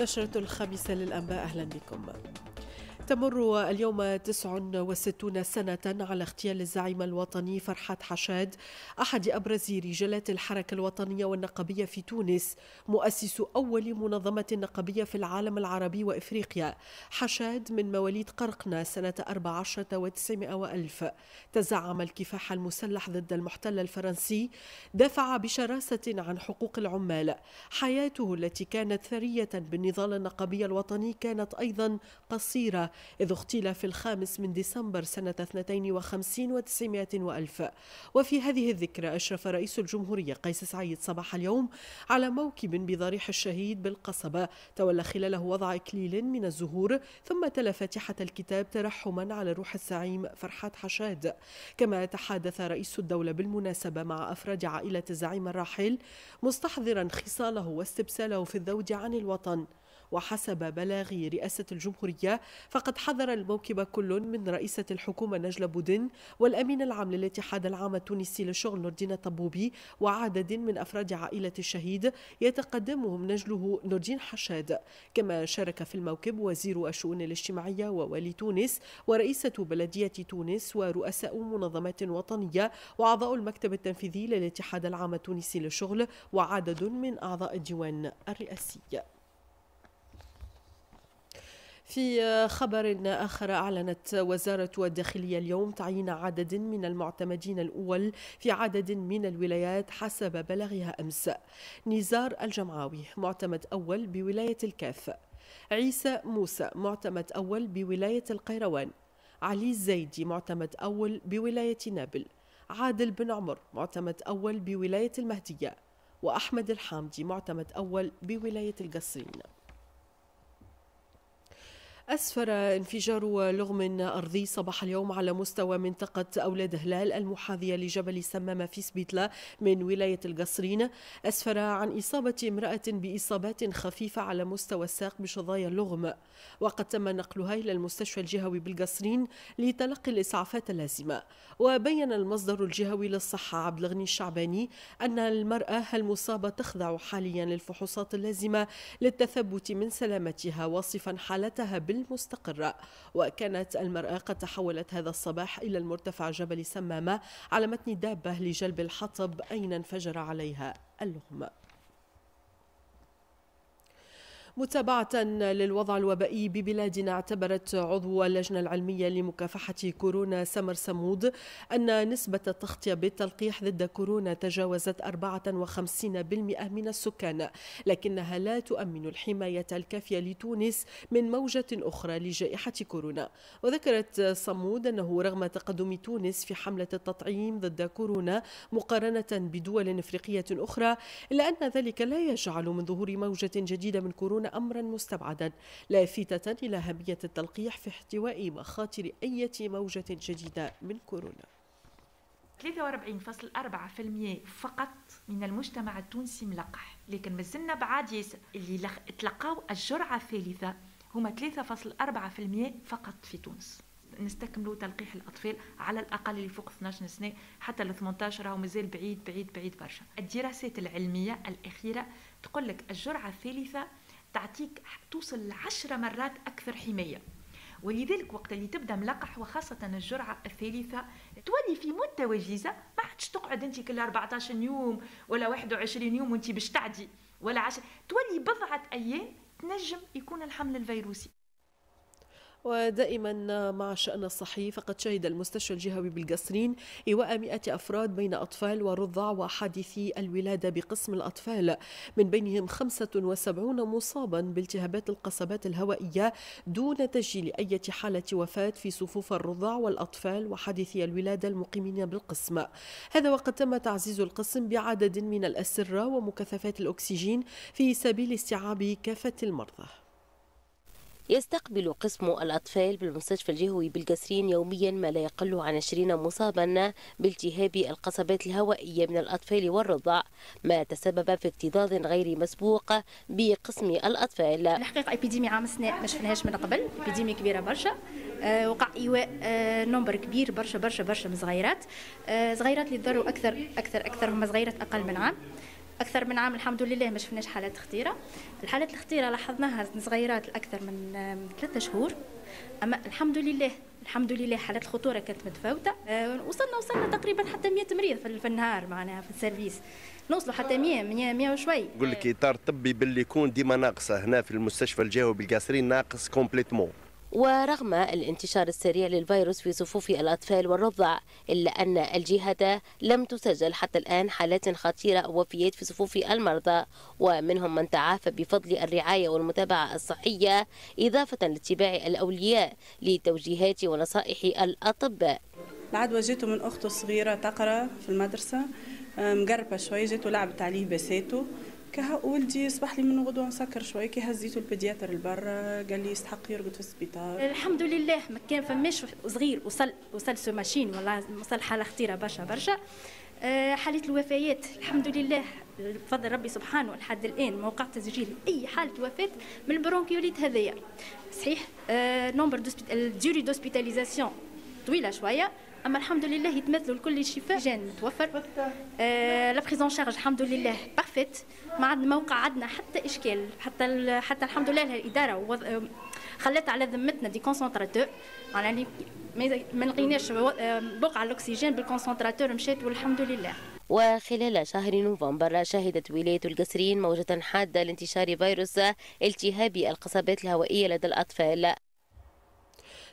نشرة الخامسة للأنباء أهلا بكم تمر اليوم 69 سنة على اغتيال الزعيم الوطني فرحات حشاد أحد أبرز رجالات الحركة الوطنية والنقبية في تونس مؤسس أول منظمة نقبية في العالم العربي وإفريقيا حشاد من مواليد قرقنة سنة 14 و ألف وألف تزعم الكفاح المسلح ضد المحتل الفرنسي دافع بشراسة عن حقوق العمال حياته التي كانت ثرية بالنضال النقبي الوطني كانت أيضا قصيرة إذ اغتيل في الخامس من ديسمبر سنة 52 و وألف وفي هذه الذكرى أشرف رئيس الجمهورية قيس سعيد صباح اليوم على موكب بضريح الشهيد بالقصبة تولى خلاله وضع إكليل من الزهور ثم تلا فاتحة الكتاب ترحما على روح الزعيم فرحات حشاد كما تحادث رئيس الدولة بالمناسبة مع أفراد عائلة الزعيم الراحل مستحضرا خصاله واستبساله في الذود عن الوطن وحسب بلاغ رئاسة الجمهورية فقد حذر الموكب كل من رئيسة الحكومة نجلة بودن والأمين العام للاتحاد العام التونسي للشغل نوردين الطبوبي وعدد من أفراد عائلة الشهيد يتقدمهم نجله نوردين حشاد كما شارك في الموكب وزير الشؤون الاجتماعية ووالي تونس ورئيسة بلدية تونس ورؤساء منظمات وطنية وأعضاء المكتب التنفيذي للاتحاد العام التونسي للشغل وعدد من أعضاء الديوان الرئاسي في آه، خبر آخر أعلنت وزارة الداخلية اليوم تعيين عدد من المعتمدين الأول في عدد من الولايات حسب بلغها أمس نزار الجمعاوي معتمد أول بولاية الكاف عيسى موسى معتمد أول بولاية القيروان علي الزيدي معتمد أول بولاية نابل عادل بن عمر معتمد أول بولاية المهدية وأحمد الحامدي معتمد أول بولاية القصرين أسفر انفجار لغم أرضي صباح اليوم على مستوى منطقة أولاد هلال المحاذية لجبل سمامة في سبيتلا من ولاية القصرين أسفر عن إصابة امرأة بإصابات خفيفة على مستوى الساق بشظايا اللغم وقد تم نقلها إلى المستشفى الجهوي بالقصرين لتلقي الإسعافات اللازمة وبين المصدر الجهوي للصحة عبد الغني الشعباني أن المرأة المصابة تخضع حاليا للفحوصات اللازمة للتثبت من سلامتها واصفا حالتها بال المستقرة وكانت المرأة قد تحولت هذا الصباح إلى المرتفع جبل سمامة على متن دابة لجلب الحطب أين انفجر عليها اللغم متابعة للوضع الوبائي ببلادنا اعتبرت عضو اللجنة العلمية لمكافحة كورونا سمر سمود أن نسبة التغطية بالتلقيح ضد كورونا تجاوزت 54% من السكان لكنها لا تؤمن الحماية الكافية لتونس من موجة أخرى لجائحة كورونا وذكرت صمود أنه رغم تقدم تونس في حملة التطعيم ضد كورونا مقارنة بدول إفريقية أخرى إلا أن ذلك لا يجعل من ظهور موجة جديدة من كورونا أمرا مستبعدا لافتة إلى أهمية التلقيح في احتواء مخاطر أي موجة جديدة من كورونا 43.4% فقط من المجتمع التونسي ملقح لكن مازلنا بعاد ياسر اللي تلقاو الجرعة الثالثة هما 3.4% فقط في تونس نستكملوا تلقيح الأطفال على الأقل اللي فوق 12 سنة حتى ال 18 راهو مازال بعيد بعيد بعيد برشا الدراسات العلمية الأخيرة تقول لك الجرعة الثالثة تعطيك توصل لعشرة مرات أكثر حماية ولذلك وقت اللي تبدا ملقح وخاصه الجرعه الثالثه تولي في مده وجيزه ما عادش تقعد انت كل 14 يوم ولا 21 يوم وانت باش تعدي ولا عشر تولي بضعه ايام تنجم يكون الحمل الفيروسي ودائما مع الشأن الصحي فقد شهد المستشفى الجهوي بالقصرين إيواء مئة أفراد بين أطفال ورضع وحادثي الولادة بقسم الأطفال من بينهم 75 مصابا بالتهابات القصبات الهوائية دون تسجيل أي حالة وفاة في صفوف الرضع والأطفال وحادثي الولادة المقيمين بالقسم هذا وقد تم تعزيز القسم بعدد من الأسرة ومكثفات الأكسجين في سبيل استيعاب كافة المرضى يستقبل قسم الأطفال بالمستشفى الجهوي بالقسرين يوميا ما لا يقل عن 20 مصابا بالتهاب القصبات الهوائية من الأطفال والرضع ما تسبب في اكتظاظ غير مسبوق بقسم الأطفال الحقيقة إبيديمي عام سناء ما شفناهاش من قبل إبيديمي كبيرة برشا آه، وقع إيواء آه، نمبر كبير برشا برشا برشا من صغيرات آه، صغيرات اللي تضروا أكثر أكثر أكثر هم صغيرات أقل من عام اكثر من عام الحمد لله ما شفناش حالات خطيره الحالات الخطيره لاحظناها صغيرات اكثر من ثلاثة شهور اما الحمد لله الحمد لله حالات الخطوره كانت متفاوته آه، وصلنا وصلنا تقريبا حتى 100 مريض في النهار معناها في السيرفيس نوصلوا حتى 100 100 100 وشوي يقول لك اطار طبي باللي يكون ديما ناقصه هنا في المستشفى الجهوي بالقاصرين ناقص كومبليتمون ورغم الانتشار السريع للفيروس في صفوف الأطفال والرضع إلا أن الجهة لم تسجل حتى الآن حالات خطيرة أو وفيات في صفوف المرضى ومنهم من تعافى بفضل الرعاية والمتابعة الصحية إضافة لاتباع الأولياء لتوجيهات ونصائح الأطباء العدوى وجدت من أخته الصغيرة تقرأ في المدرسة مقربة شوي جيت لعبت عليه بساته كها ولدي صبح لي من غدوه مسكر شويه كي هزيته البيدياتر لبرا قال لي يستحق يرقد في السبيطار الحمد لله ما كان فماش صغير وصل وصل سو ماشين ولا وصل حاله خطيره برشا برشا آه، حالة الوفيات الحمد لله بفضل ربي سبحانه لحد الآن موقع تسجيل أي حالة وفاة من البرونكيوليت هذايا صحيح نومبر دوسبيت... ديوري دوسبيتاليزاسيون طويلة شوية اما الحمد لله يتمثلوا الكل الشفاء جان متوفر آه، لا بريزون شارج الحمد لله بارفيت ما عندنا موقع عندنا حتى اشكال حتى حتى الحمد لله الاداره وض... آه، خلات على ذمتنا دي كونسونتراتور اللي ما لقيناش آه، بقع الاكسجين بالكونسونتراتور مشات والحمد لله وخلال شهر نوفمبر شهدت ولاية القصرين موجة حادة لانتشار فيروس التهاب القصبات الهوائية لدى الأطفال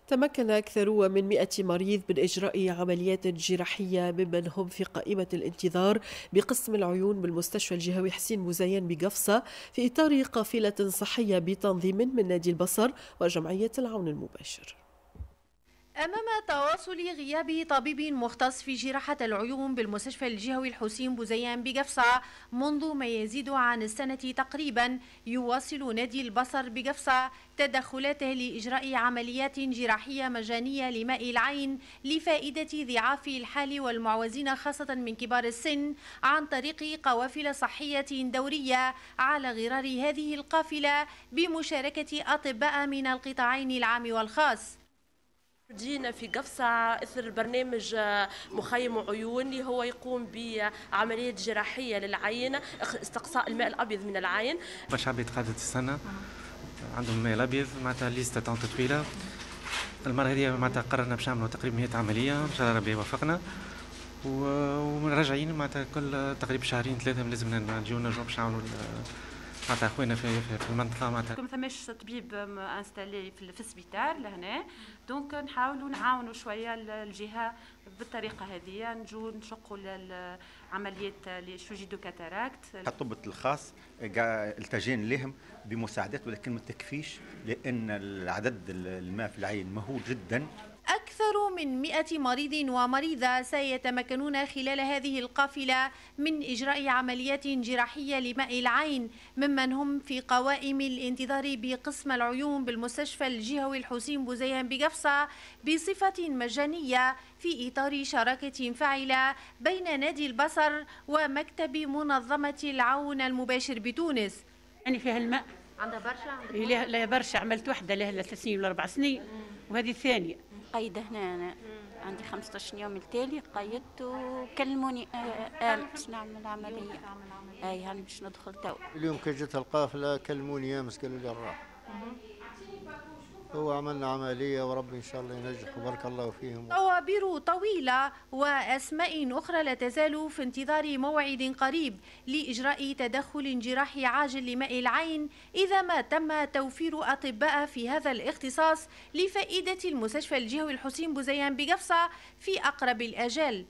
تمكن أكثر من 100 مريض من إجراء عمليات جراحية ممن هم في قائمة الانتظار بقسم العيون بالمستشفى الجهوي حسين مزين بقفصة في إطار قافلة صحية بتنظيم من نادي البصر وجمعية العون المباشر أمام تواصل غياب طبيب مختص في جراحة العيون بالمستشفى الجهوي الحسين بوزيان بقفصة منذ ما يزيد عن السنة تقريبا يواصل نادي البصر بقفصة تدخلاته لإجراء عمليات جراحية مجانية لماء العين لفائدة ضعاف الحال والمعوزين خاصة من كبار السن عن طريق قوافل صحية دورية على غرار هذه القافلة بمشاركة أطباء من القطاعين العام والخاص جينا في قفصة إثر برنامج آه، مخيم عيون اللي هو يقوم بعملية جراحية للعينة استقصاء الماء الأبيض من العين باش عبيد قعدت السنة عندهم ماء الأبيض معناتها ليست طونت طويلة المرة هذه معناتها قررنا باش نعملوا تقريبا 100 عملية إن شاء الله ربي يوفقنا وراجعين معناتها كل تقريبا شهرين ثلاثة لازم نجيو نرجعوا باش نعملوا معناتها خوينا في, في المنطقه معناتها ما ثماش طبيب انستالي في السبيتار لهنا دونك نحاولوا نعاونوا شويه الجهه بالطريقه هذه نجو نشقوا عمليه لي شوجي دو كاتاراكت الطب الخاص التجين لهم بمساعدات ولكن ما تكفيش لان العدد الماء في العين مهول جدا أكثر من 100 مريض ومريضة سيتمكنون خلال هذه القافلة من إجراء عمليات جراحية لماء العين ممن هم في قوائم الانتظار بقسم العيون بالمستشفى الجهوي الحسين بوزيان بقفصة بصفة مجانية في إطار شراكة فاعلة بين نادي البصر ومكتب منظمة العون المباشر بتونس يعني فيها الماء عندها برشا لا برشا عملت وحده لها ثلاث سنين ولا اربع سنين وهذه الثانيه متقيدة هنا أنا عندي 15 يوم التالي قيدت وكلموني آه، آه، آه، باش نعمل عملية أي هاني يعني باش ندخل تو اليوم كي جيت القافلة كلموني امس قالوا لي نروح هو عملنا عملية ورب إن شاء الله ينجح وبارك الله فيهم طوابير طويلة وأسماء أخرى لا تزال في انتظار موعد قريب لإجراء تدخل جراحي عاجل لماء العين إذا ما تم توفير أطباء في هذا الاختصاص لفائدة المستشفى الجهوي الحسين بوزيان بقفصة في أقرب الأجال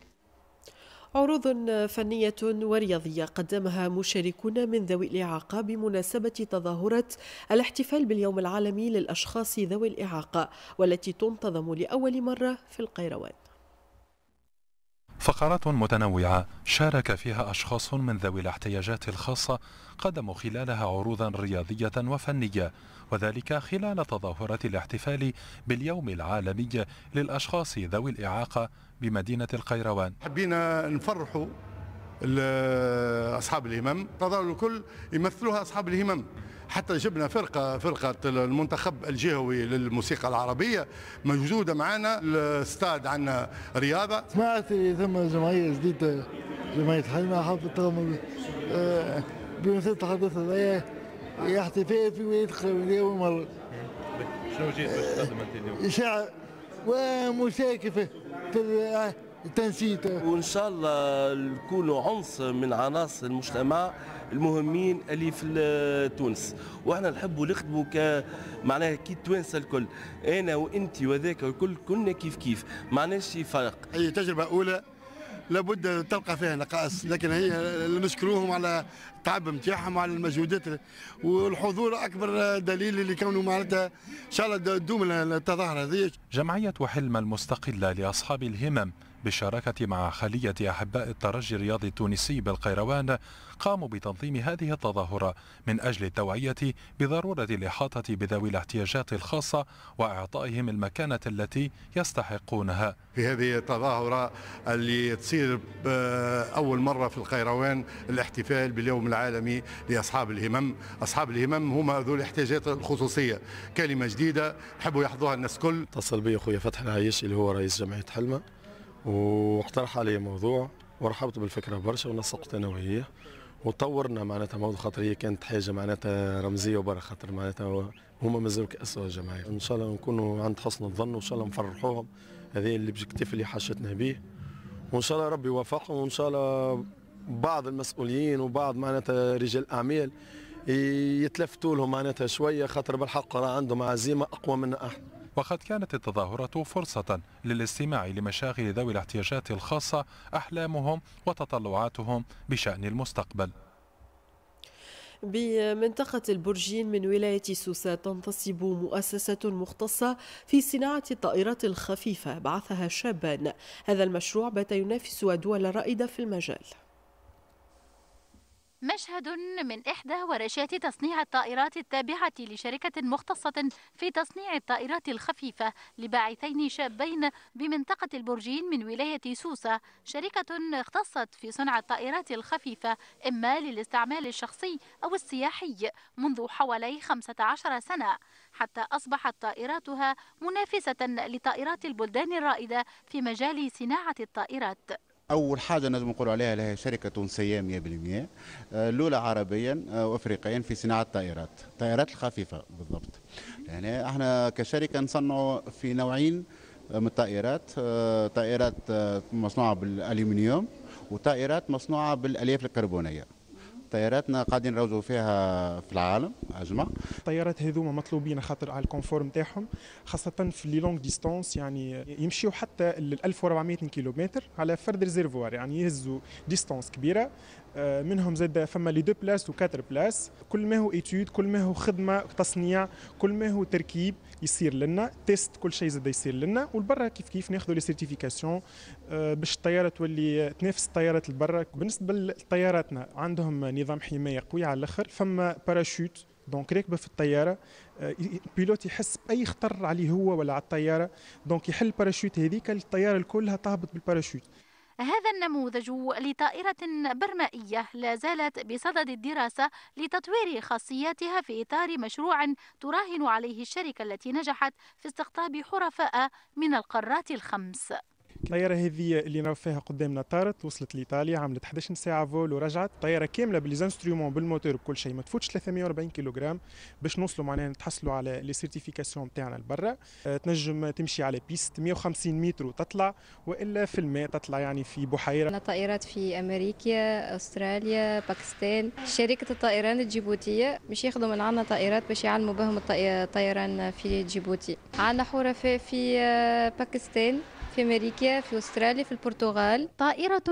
عروض فنية ورياضية قدمها مشاركون من ذوي الإعاقة بمناسبة تظاهرة الاحتفال باليوم العالمي للأشخاص ذوي الإعاقة والتي تنتظم لأول مرة في القيروان فقرات متنوعة شارك فيها أشخاص من ذوي الاحتياجات الخاصة قدموا خلالها عروضا رياضية وفنية وذلك خلال تظاهرة الاحتفال باليوم العالمي للأشخاص ذوي الإعاقة بمدينة القيروان حبينا نفرحوا أصحاب الهمم تظاهروا الكل يمثلوها أصحاب الهمم حتى جبنا فرقه فرقه المنتخب الجهوي للموسيقى العربيه موجوده معنا الاستاد عندنا رياضه سمعت ثم جمعيه جديده جمعيه حلمه حافظتهم آه، بمثل تحدثها احتفال في ولايه القبليه شنو جيت باش تقدم انت اليوم؟ شعر ومشاكفه في التنسيق وان شاء الله نكونوا عنصر من عناصر المجتمع المهمين اللي في تونس واحنا نحبوا نخدموا ك معناها كي التوانسه الكل انا وانت وذاك الكل كنا كيف كيف ما شي فرق هي تجربه اولى لابد تلقى فيها نقائص لكن هي نشكروهم على التعب نتاعهم وعلى المجهودات والحضور اكبر دليل اللي كانوا معناتها ان شاء الله تدوم التظاهره هذه جمعيه حلم المستقله لاصحاب الهمم بالشراكة مع خلية أحباء الترجي الرياضي التونسي بالقيروان قاموا بتنظيم هذه التظاهرة من أجل التوعية بضرورة الإحاطة بذوي الاحتياجات الخاصة وإعطائهم المكانة التي يستحقونها في هذه التظاهرة اللي تصير آه، أول مرة في القيروان الاحتفال باليوم العالمي لأصحاب الهمم أصحاب الهمم هم ذو الاحتياجات الخصوصية كلمة جديدة حبوا يحظوها الناس كل اتصل بي أخويا فتح العيش اللي هو رئيس جمعية حلمة واقترح علي موضوع ورحبت بالفكره برشا ونسقت انا وهي وطورنا معناتها موضوع خاطر هي كانت حاجه معناتها رمزيه وبرا خاطر معناتها هما مازالوا كاسوا جماعيه ان شاء الله نكونوا عند حسن الظن وان شاء الله نفرحوهم هذا الاوبجيكتيف اللي حاشتنا به وان شاء الله ربي يوفقهم وان شاء الله بعض المسؤولين وبعض معناتها رجال اعمال يتلفتوا لهم معناتها شويه خاطر بالحق راه عندهم عزيمه اقوى منا احنا وقد كانت التظاهرة فرصة للاستماع لمشاغل ذوي الاحتياجات الخاصة أحلامهم وتطلعاتهم بشأن المستقبل بمنطقة البرجين من ولاية سوسة تنتصب مؤسسة مختصة في صناعة الطائرات الخفيفة بعثها شابان هذا المشروع بات ينافس دول رائدة في المجال مشهد من إحدى ورشات تصنيع الطائرات التابعة لشركة مختصة في تصنيع الطائرات الخفيفة لباعثين شابين بمنطقة البرجين من ولاية سوسة شركة اختصت في صنع الطائرات الخفيفة إما للاستعمال الشخصي أو السياحي منذ حوالي 15 سنة حتى أصبحت طائراتها منافسة لطائرات البلدان الرائدة في مجال صناعة الطائرات اول حاجه نجم نقول عليها لها شركه تونسيه 100% آه، الاولى عربيا آه، وافريقيا في صناعه الطائرات الطائرات الخفيفه بالضبط يعني احنا كشركه نصنع في نوعين آه، من الطائرات طائرات مصنوعه بالالومنيوم وطائرات مصنوعه بالالياف الكربونيه طياراتنا قاعدين نروجوا فيها في العالم اجمع الطيارات هذوما مطلوبين خاطر على الكونفور نتاعهم خاصه في لي لونغ ديستونس يعني يمشيو حتى ال 1400 كيلومتر على فرد ريزيرفوار يعني يهزوا ديستونس كبيره آه، منهم زاد فما لي دو بلاس كاتر بلاس كل ما هو ايتود كل ما هو خدمه تصنيع كل ما هو تركيب يصير لنا تيست كل شيء زاد يصير لنا والبرا كيف كيف ناخذوا لي سيرتيفيكاسيون آه، باش الطياره تولي تنافس الطيارات البرا بالنسبه لطياراتنا عندهم نظام حمايه قوي على الاخر فما باراشوت دونك راكبه في الطياره آه، البيلوت يحس باي خطر عليه هو ولا على الطياره دونك يحل الباراشوت هذيك الطياره كلها تهبط بالباراشوت هذا النموذج لطائرة برمائية لا زالت بصدد الدراسة لتطوير خاصياتها في إطار مشروع تراهن عليه الشركة التي نجحت في استقطاب حرفاء من القارات الخمس الطياره هذه اللي راهو فيها قدامنا طارت وصلت لايطاليا عملت 11 ساعه فول ورجعت طياره كامله بليزانسترومون بالموتور بكل شيء ما تفوتش 340 كيلوغرام باش نوصلوا معناها نتحصلوا على لي سيرتيفيكاسيون تاعنا لبرا أه، تنجم تمشي على بيست 150 متر وتطلع والا في الماء تطلع يعني في بحيره عندنا طائرات في امريكا استراليا باكستان شركه الطائران الجيبوتيه مش ياخذوا من عندنا طائرات باش يعلموا بهم الطيران في جيبوتي عندنا حرفاء في أه، باكستان في أمريكا في أستراليا في البرتغال طائرة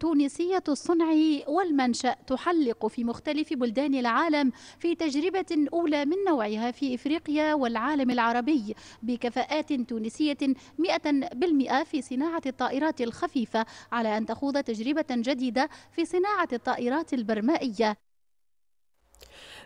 تونسية الصنع والمنشأ تحلق في مختلف بلدان العالم في تجربة أولى من نوعها في إفريقيا والعالم العربي بكفاءات تونسية 100% في صناعة الطائرات الخفيفة على أن تخوض تجربة جديدة في صناعة الطائرات البرمائية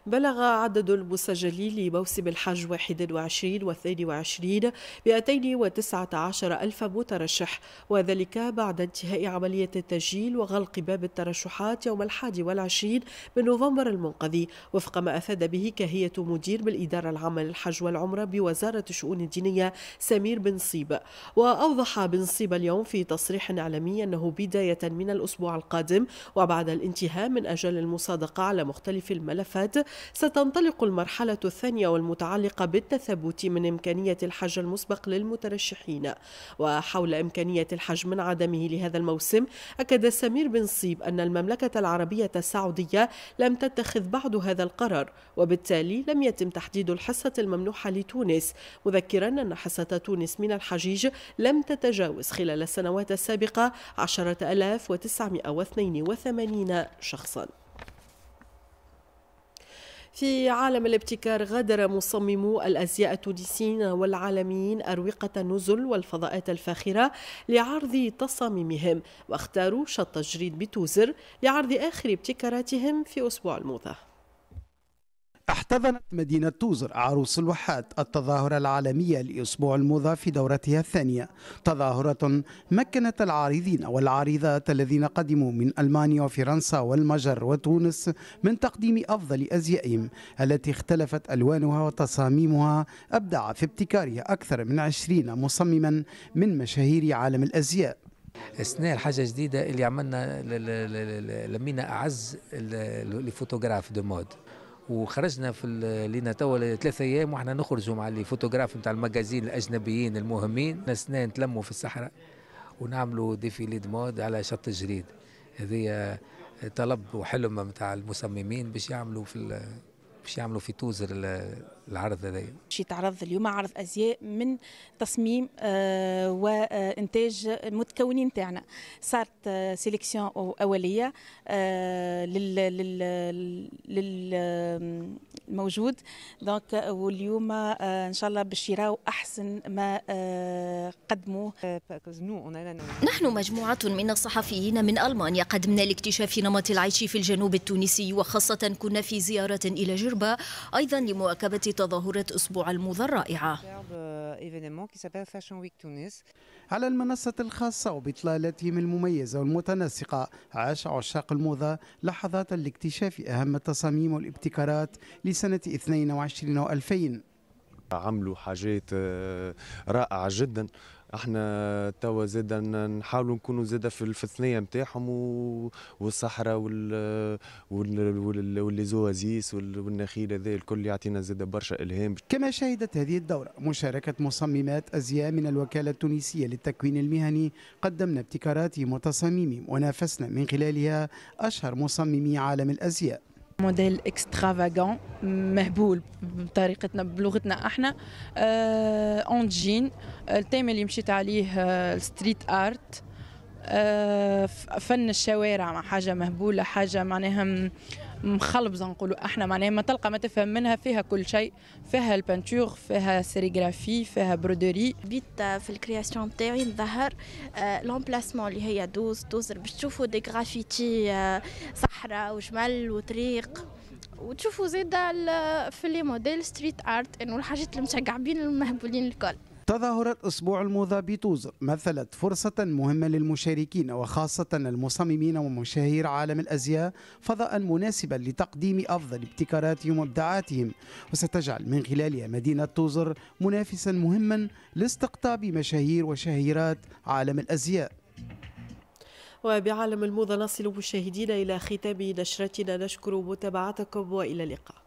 بلغ عدد المسجلين لموسم الحج 21 و 22 219 ألف مترشح وذلك بعد انتهاء عملية التسجيل وغلق باب الترشحات يوم الحادي والعشرين من نوفمبر المنقضي وفق ما أفاد به كهية مدير بالإدارة العامة للحج والعمرة بوزارة الشؤون الدينية سمير بن صيب وأوضح بن صيب اليوم في تصريح إعلامي أنه بداية من الأسبوع القادم وبعد الانتهاء من أجل المصادقة على مختلف الملفات ستنطلق المرحلة الثانية والمتعلقة بالتثبت من إمكانية الحج المسبق للمترشحين وحول إمكانية الحج من عدمه لهذا الموسم أكد سمير بن صيب أن المملكة العربية السعودية لم تتخذ بعد هذا القرار وبالتالي لم يتم تحديد الحصة الممنوحة لتونس مذكرا أن حصة تونس من الحجيج لم تتجاوز خلال السنوات السابقة 10982 شخصاً في عالم الابتكار غادر مصممو الأزياء التونسيين والعالميين أروقة النزل والفضاءات الفاخرة لعرض تصاميمهم واختاروا شط الجريد بتوزر لعرض آخر ابتكاراتهم في أسبوع الموضة احتضنت مدينة توزر عروس الواحات التظاهرة العالمية لأسبوع الموضة في دورتها الثانية تظاهرة مكنت العارضين والعارضات الذين قدموا من ألمانيا وفرنسا والمجر وتونس من تقديم أفضل أزيائهم التي اختلفت ألوانها وتصاميمها أبدع في ابتكارها أكثر من عشرين مصمما من مشاهير عالم الأزياء سنة الحاجة جديدة اللي عملنا لمينا أعز الفوتوغراف دو مود وخرجنا في لينا توا ثلاثة ايام واحنا نخرجوا مع اللي فوتوغراف نتاع المجازين الاجنبيين المهمين ناس نتلموا في الصحراء ونعملوا ديفيلي مود على شط الجريد هذه طلب وحلم نتاع المصممين باش يعملوا في باش يعملوا في توز العرض هذايا باش يتعرض اليوم عرض ازياء من تصميم آه، وانتاج المتكونين تاعنا صارت آه، سيليكسيون اوليه آه، للموجود دونك واليوم ان شاء الله باش يراو احسن ما قدموه نحن مجموعه من الصحفيين من المانيا قدمنا لاكتشاف نمط العيش في الجنوب التونسي وخاصه كنا في زياره الى جرمان الغربة أيضا لمواكبة تظاهرة أسبوع الموضة الرائعة على المنصة الخاصة وبإطلالتهم المميزة والمتناسقة عاش عشاق الموضة لحظات لاكتشاف أهم التصاميم والابتكارات لسنة 22 و2000 عملوا حاجات آه، رائعة جدا احنا توا زادا نحاولوا نكونوا زادا في الثنيه نتاعهم والصحراء وال والليزوازيس والنخيل هذا الكل يعطينا زادا برشا الهام كما شهدت هذه الدوره مشاركه مصممات ازياء من الوكاله التونسيه للتكوين المهني قدمنا ابتكارات وتصاميم ونافسنا من خلالها اشهر مصممي عالم الازياء موديل اكسترافاغون مهبول بطريقتنا بلغتنا احنا أه اون جين التيم اللي مشيت عليه آه، الستريت ارت آه، فن الشوارع مع حاجه مهبوله حاجه معناها مخلبزه نقولوا احنا معناها ما تلقى ما تفهم منها فيها كل شيء فيها البانتور فيها سيريغرافي فيها برودوري بيت آه، في الكرياسيون نتاعي نظهر لومبلاسمون آه، اللي هي دوز دوزر باش تشوفوا دي غرافيتي آه، صحراء وجمل وطريق وتشوفوا زيد في لي موديل ستريت ارت انه الحاجات اللي المهبولين الكل تظاهرات أسبوع الموضة بتوزر مثلت فرصة مهمة للمشاركين وخاصة المصممين ومشاهير عالم الأزياء فضاء مناسبا لتقديم أفضل ابتكاراتهم وابداعاتهم وستجعل من خلالها مدينة توزر منافسا مهما لاستقطاب مشاهير وشهيرات عالم الأزياء وبعالم الموضة نصل مشاهدينا إلى ختام نشرتنا نشكر متابعتكم وإلى اللقاء